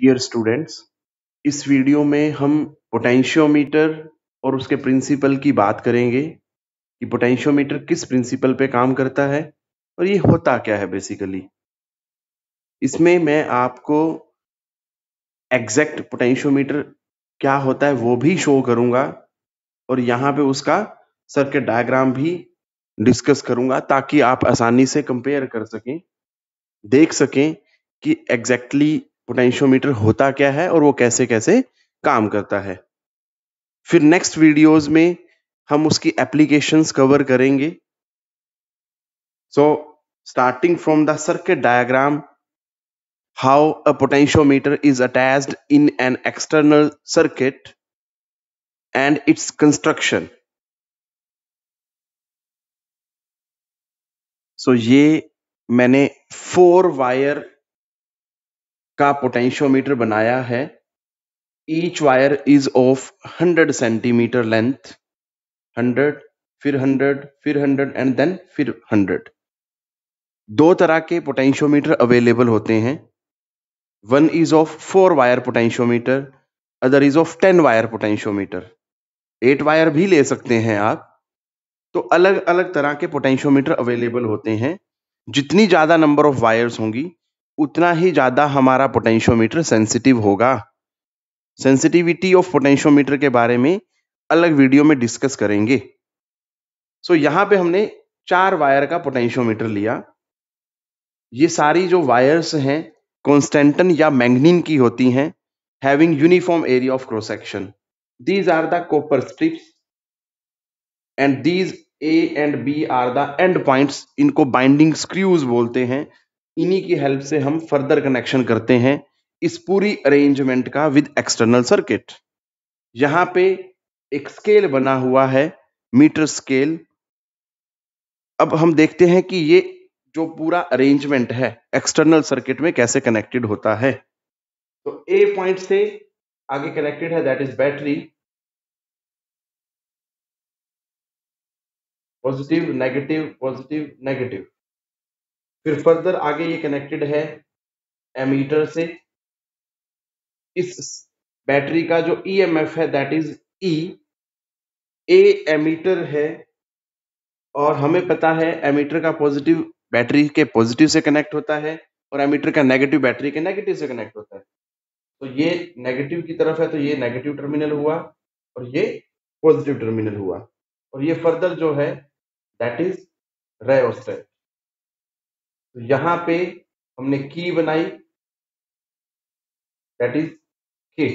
Dear students इस video में हम पोटेंशियोमीटर और उसके प्रिंसिपल की बात करेंगे कि पोटेंशियोमीटर किस प्रिंसिपल पे काम करता है और ये होता क्या है बेसिकली इसमें मैं आपको एग्जैक्ट पोटेंशियोमीटर क्या होता है वो भी शो करूंगा और यहाँ पे उसका सर्किट डायग्राम भी डिस्कस करूंगा ताकि आप आसानी से कंपेयर कर सकें देख सकें कि एग्जैक्टली exactly पोटेंशियोमीटर होता क्या है और वो कैसे कैसे काम करता है फिर नेक्स्ट वीडियोस में हम उसकी एप्लीकेशंस कवर करेंगे so starting from the circuit diagram how a potentiometer is attach in an external circuit and its construction so ये मैंने फोर वायर का पोटेंशियोमीटर बनाया है each wire is of 100 centimetre length 100 फिर 100 फिर 100 एंड देन फिर 100 दो तरह के पोटेंशियोमीटर अवेलेबल होते हैं one is of four wire potentiometer other is of ten wire potentiometer eight wire भी ले सकते हैं आप तो अलग अलग तरह के पोटेंशियोमीटर अवेलेबल होते हैं जितनी ज़्यादा नंबर ऑफ वायर्स होंगी उतना ही ज़्यादा हमारा पोटेंशियोमीटर सेंसिटिव होगा सेंसिटिविटी ऑफ पोटेंशियोमीटर के बारे में अलग वीडियो में डिस्कस करेंगे सो so, यहाँ पे हमने चार वायर का पोटेंशियोमीटर लिया ये सारी जो वायर्स हैं कॉन्स्टेंटन या मैंगनीन की होती हैं having uniform area of cross section these are the copper strips and these A and B are the end points इनको बाइंडिंग स्क्रूज बोलते हैं इन्हीं की हेल्प से हम फर्दर कनेक्शन करते हैं इस पूरी अरेंजमेंट का विद एक्सटर्नल सर्किट यहां पे एक स्केल बना हुआ है मीटर स्केल अब हम देखते हैं कि ये जो पूरा अरेंजमेंट है एक्सटर्नल सर्किट में कैसे कनेक्टेड होता है तो ए पॉइंट से आगे कनेक्टेड है that is battery positive negative positive negative फिर फर्दर आगे ये कनेक्टेड है एमीटर से इस बैटरी का जो ई एम एफ है that is E A ammeter है और हमें पता है एमीटर का पॉजिटिव बैटरी के पॉजिटिव से कनेक्ट होता है और एमीटर का नेगेटिव बैटरी के नेगेटिव से कनेक्ट होता है तो ये नेगेटिव की तरफ है तो ये नेगेटिव टर्मिनल हुआ और ये पॉजिटिव टर्मिनल हुआ और ये फर्दर जो है दैट इज रेओस्टेट तो यहां पे हमने की बनाई दैट इज के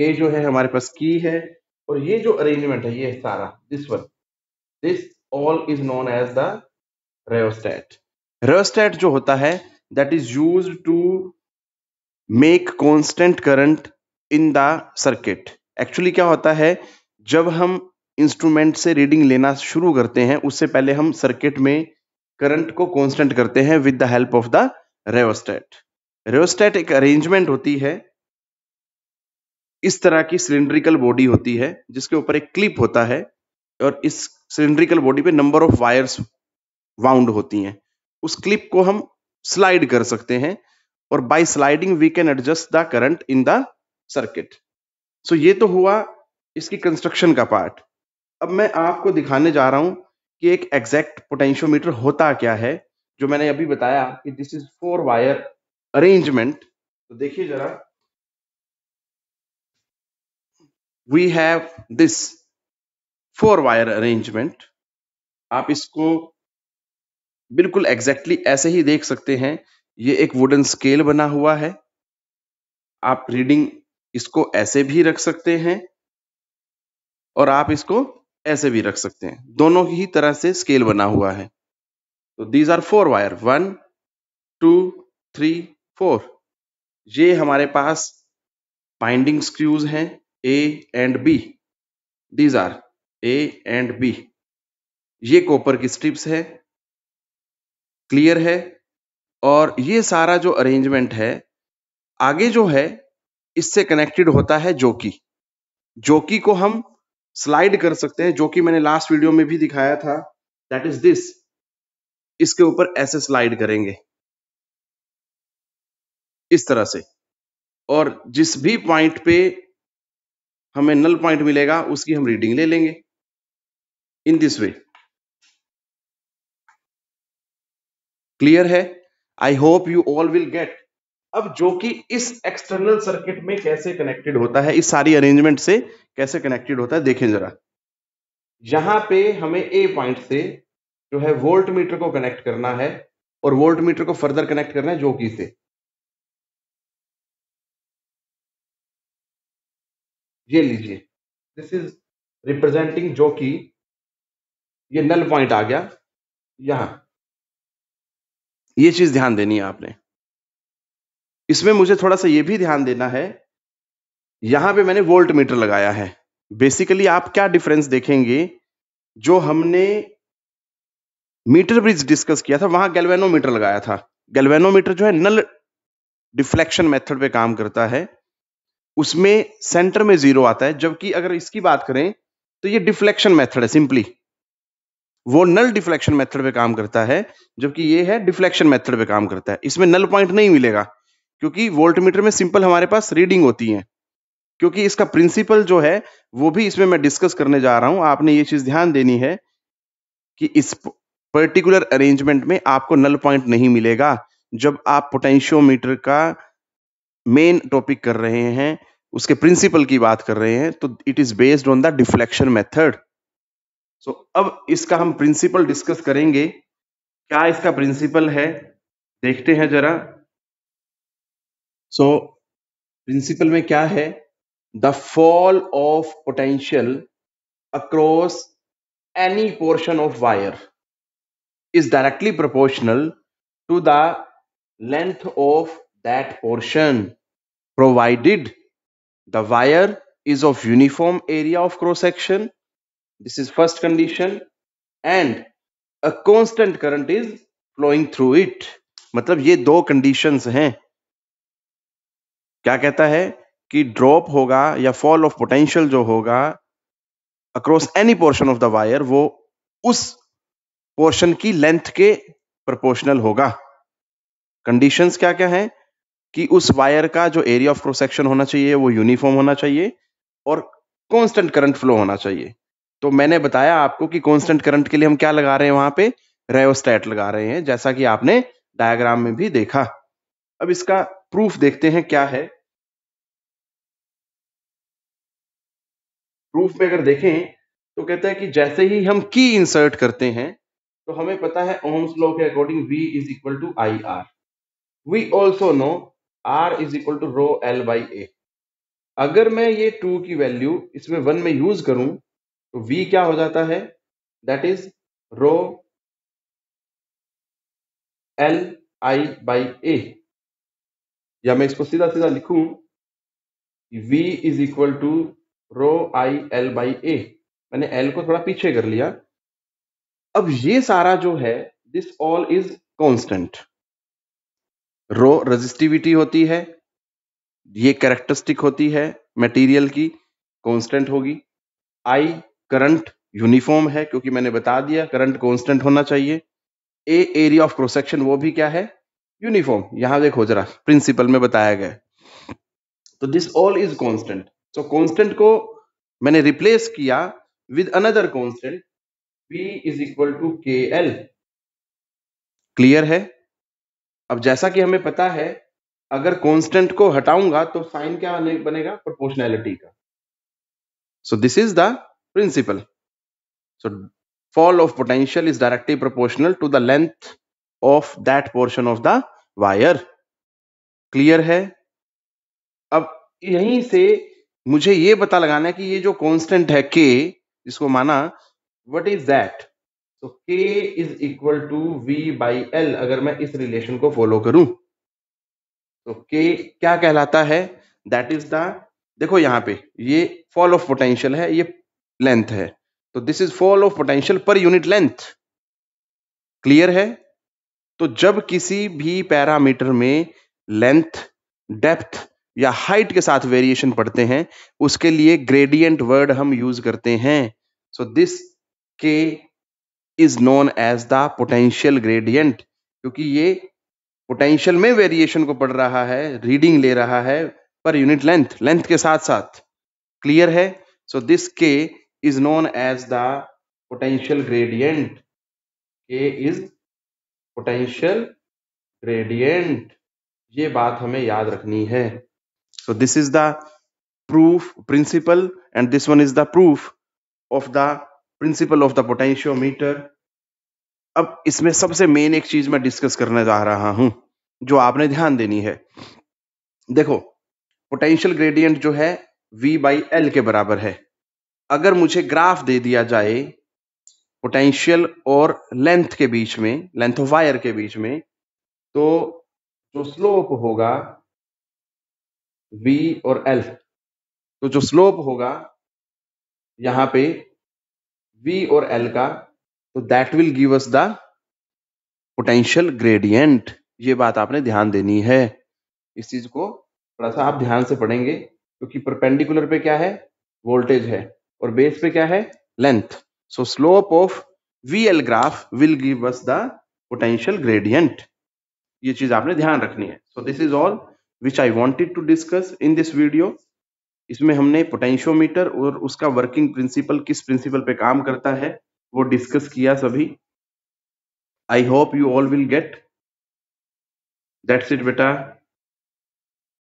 के जो है हमारे पास की है और ये जो अरेंजमेंट है ये सारा this one this all is known as the rheostat rheostat जो होता है that is use to make constant current in the circuit actually क्या होता है जब हम इंस्ट्रूमेंट से रीडिंग लेना शुरू करते हैं उससे पहले हम सर्किट में करंट को कांस्टेंट करते हैं with the help of the rheostat rheostat एक अरेंजमेंट होती है इस तरह की सिलेंड्रिकल बॉडी होती है जिसके ऊपर एक क्लिप होता है और इस सिलेंड्रिकल बॉडी पे नंबर ऑफ वायर्स वाउंड होती हैं उस क्लिप को हम स्लाइड कर सकते हैं और by sliding we can adjust the current in the circuit so ये तो हुआ इसकी कंस्ट्रक्शन का पार्ट अब मैं आपको दिखाने जा रहा हूं कि एक एग्जैक्ट पोटेंशियोमीटर होता क्या है जो मैंने अभी बताया कि this is four wire arrangement तो देखिए जरा we have this four wire arrangement आप इसको बिल्कुल एग्जैक्टली exactly ऐसे ही देख सकते हैं ये एक वुडन स्केल बना हुआ है आप रीडिंग इसको ऐसे भी रख सकते हैं और आप इसको ऐसे भी रख सकते हैं दोनों ही तरह से स्केल बना हुआ है तो these are four wire one two three four ये हमारे पास बाइंडिंग स्क्रूज हैं A and B these are A and B ये कॉपर की स्ट्रिप्स है क्लियर है और ये सारा जो अरेंजमेंट है आगे जो है इससे कनेक्टेड होता है जोकी जोकी को हम स्लाइड कर सकते हैं जो कि मैंने लास्ट वीडियो में भी दिखाया था दैट इज दिस इसके ऊपर ऐसे स्लाइड करेंगे इस तरह से और जिस भी पॉइंट पे हमें नल पॉइंट मिलेगा उसकी हम रीडिंग ले लेंगे इन दिस वे क्लियर है I hope you all will get अब जो कि इस एक्सटर्नल सर्किट में कैसे कनेक्टेड होता है इस सारी अरेंजमेंट से कैसे कनेक्टेड होता है देखें जरा यहां पे हमें ए पॉइंट से जो है वोल्ट मीटर को कनेक्ट करना है और वोल्ट मीटर को फर्दर कनेक्ट करना है जोकी से ये लीजिए दिस इज रिप्रेजेंटिंग जोकी ये नल पॉइंट आ गया यहां ये चीज ध्यान देनी है आपने इसमें मुझे थोड़ा सा ये भी ध्यान देना है यहां पे मैंने वोल्ट मीटर लगाया है बेसिकली आप क्या डिफरेंस देखेंगे जो हमने मीटर ब्रिज डिस्कस किया था वहां गैल्वेनोमीटर लगाया था गैल्वेनोमीटर जो है नल डिफ्लेक्शन मेथड पे काम करता है उसमें सेंटर में जीरो आता है जबकि अगर इसकी बात करें तो ये डिफ्लेक्शन मेथड है सिंपली वो नल डिफ्लेक्शन मेथड पे काम करता है जबकि ये है डिफ्लेक्शन मेथड पे काम करता है इसमें नल पॉइंट नहीं मिलेगा क्योंकि वोल्ट मीटर में सिंपल हमारे पास रीडिंग होती है क्योंकि इसका प्रिंसिपल जो है वो भी इसमें मैं डिस्कस करने जा रहा हूं आपने ये चीज ध्यान देनी है कि इस पर्टिकुलर अरेंजमेंट में आपको नल पॉइंट नहीं मिलेगा जब आप पोटेंशियोमीटर का मेन टॉपिक कर रहे हैं उसके प्रिंसिपल की बात कर रहे हैं तो it is based on the deflection method so अब इसका हम प्रिंसिपल डिस्कस करेंगे क्या इसका प्रिंसिपल है देखते हैं जरा सो प्रिंसिपल में क्या है the fall of potential across any portion of wire is directly proportional to the length of that portion provided the wire is of uniform area of cross section this is first condition and a constant current is flowing through it मतलब ये दो conditions हैं क्या कहता है कि drop होगा या फॉल ऑफ पोटेंशियल जो होगा across any portion of the wire वो उस पोर्शन की लेंथ के प्रोपोर्शनल होगा कंडीशंस क्या क्या हैं कि उस वायर का जो एरिया ऑफ प्रोसेक्शन होना चाहिए वो यूनिफॉर्म होना चाहिए और कांस्टेंट करंट फ्लो होना चाहिए तो मैंने बताया आपको कि कांस्टेंट करंट के लिए हम क्या लगा रहे हैं वहां पे रेयोस्टैट लगा रहे हैं जैसा कि आपने डायग्राम में भी देखा अब इसका प्रूफ देखते हैं क्या है प्रूफ में अगर देखें तो कहता है कि जैसे ही हम की इंसर्ट करते हैं तो हमें पता है ओम्स लॉ के according V is equal to I R V also know R is equal to rho L by A अगर मैं ये टू की वैल्यू इसमें वन में यूज करूं तो वी क्या हो जाता है that is rho L I by A या मैं इसको सीधा सीधा लिखूं v is equal to rho I L by A मैंने एल को थोड़ा पीछे कर लिया अब ये सारा जो है this all is constant rho resistivity होती है ये कैरेक्टरिस्टिक होती है मटेरियल की कॉन्स्टेंट होगी आई करंट यूनिफॉर्म है क्योंकि मैंने बता दिया करंट कॉन्स्टेंट होना चाहिए ए एरिया ऑफ प्रोसेक्शन वो भी क्या है यूनिफॉर्म यहां देखो जरा प्रिंसिपल में बताया गया तो this all is constant so constant को मैंने रिप्लेस किया with another constant p is equal to K L clear है अब जैसा कि हमें पता है अगर कॉन्स्टेंट को हटाऊंगा तो साइन क्या बनेगा प्रोपोर्शनैलिटी का so this is the principle so fall of potential is directly proportional to the length of that portion of the wire clear है अब यहीं से मुझे ये पता लगाना है कि ये जो कांस्टेंट है के इसको माना व्हाट इज दैट तो K is equal to V by L अगर मैं इस रिलेशन को फॉलो करूं तो के क्या कहलाता है दैट इज द देखो यहां पे ये फॉल ऑफ पोटेंशियल है ये लेंथ है तो this is fall of potential per unit length clear है तो जब किसी भी पैरामीटर में लेंथ डेप्थ या हाइट के साथ वेरिएशन पढ़ते हैं उसके लिए ग्रेडियंट वर्ड हम यूज करते हैं so this K is known as the potential gradient क्योंकि ये पोटेंशियल में वेरिएशन को पढ़ रहा है रीडिंग ले रहा है पर यूनिट लेंथ लेंथ के साथ साथ क्लियर है so this K is known as the potential gradient K is potential gradient ये बात हमें याद रखनी है so this is the proof principle and this one is the proof of the principle of the potentiometer अब इसमें सबसे main एक चीज मैं डिस्कस करने जा रहा हूं जो आपने ध्यान देनी है देखो पोटेंशियल ग्रेडियंट जो है v बाई एल के बराबर है अगर मुझे ग्राफ दे दिया जाए पोटेंशियल और लेंथ के बीच में लेंथ ऑफ वायर के बीच में तो जो स्लोप होगा v और l तो जो स्लोप होगा यहां पे v और l का तो that will give us the potential gradient ये बात आपने ध्यान देनी है इस चीज को थोड़ा सा आप ध्यान से पढ़ेंगे क्योंकि तो परपेंडिकुलर पे क्या है वोल्टेज है और बेस पे क्या है length So slope of VL graph will give us the potential gradient. ये चीज आपने ध्यान रखनी है so this is all which I wanted to discuss in this video इसमें हमने पोटेंशियोमीटर और उसका वर्किंग प्रिंसिपल किस प्रिंसिपल पे काम करता है वो डिस्कस किया सभी I hope you all will get that's it बेटा